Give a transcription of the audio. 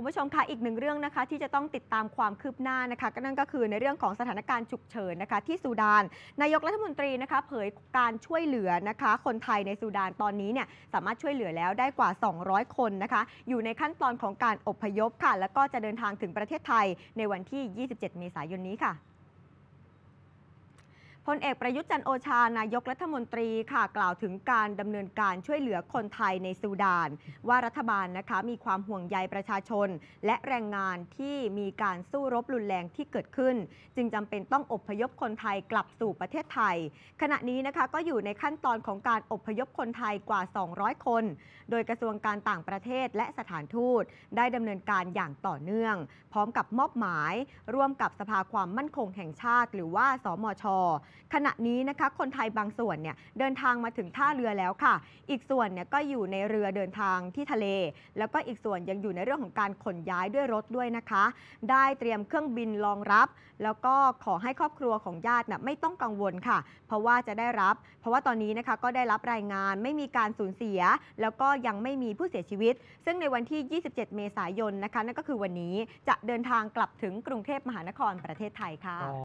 คุณผู้ชมคะ อีกหนึ่งเรื่องนะคะ ที่จะต้องติดตามความคืบหน้านะคะ ก็นั่นก็คือในเรื่องของสถานการณ์ฉุกเฉินนะคะที่ซูดาน นายกรัฐมนตรีนะคะเผยการช่วยเหลือนะคะ คนไทยในซูดานตอนนี้เนี่ยสามารถช่วยเหลือแล้วได้กว่า 200 คนนะคะ อยู่ในขั้นตอนของการอบพยพค่ะ แล้วก็จะเดินทางถึงประเทศไทยในวันที่ 27 เมษายนนี้ค่ะพลเอกประยุทธ์จันโอชา นายกรัฐมนตรีค่ะกล่าวถึงการดำเนินการช่วยเหลือคนไทยในซูดานว่ารัฐบาลนะคะมีความห่วงใยประชาชน และแรงงานที่มีการสู้รบรุนแรงที่เกิดขึ้น จึงจำเป็นต้องอบพยพคนไทยกลับสู่ประเทศไทย ขณะนี้นะคะก็อยู่ในขั้นตอนของการอบพยพคนไทยกว่า 200 คน โดยกระทรวงการต่างประเทศและสถานทูต ได้ดำเนินการอย่างต่อเนื่อง พร้อมกับมอบหมาย ร่วมกับสภาความมั่นคงแห่งชาติ หรือว่าสมชขณะนี้นะคะ คนไทยบางส่วนเนี่ยเดินทางมาถึงท่าเรือแล้วค่ะ อีกส่วนเนี่ยก็อยู่ในเรือเดินทางที่ทะเล แล้วก็อีกส่วนยังอยู่ในเรื่องของการขนย้ายด้วยรถด้วยนะคะ ได้เตรียมเครื่องบินรองรับ แล้วก็ขอให้ครอบครัวของญาตินะไม่ต้องกังวลค่ะ เพราะว่าจะได้รับ เพราะว่าตอนนี้นะคะก็ได้รับรายงานไม่มีการสูญเสีย แล้วก็ยังไม่มีผู้เสียชีวิต ซึ่งในวันที่ 27 เมษายนนะคะนั่นก็คือวันนี้ จะเดินทางกลับถึงกรุงเทพมหานครประเทศไทยค่ะ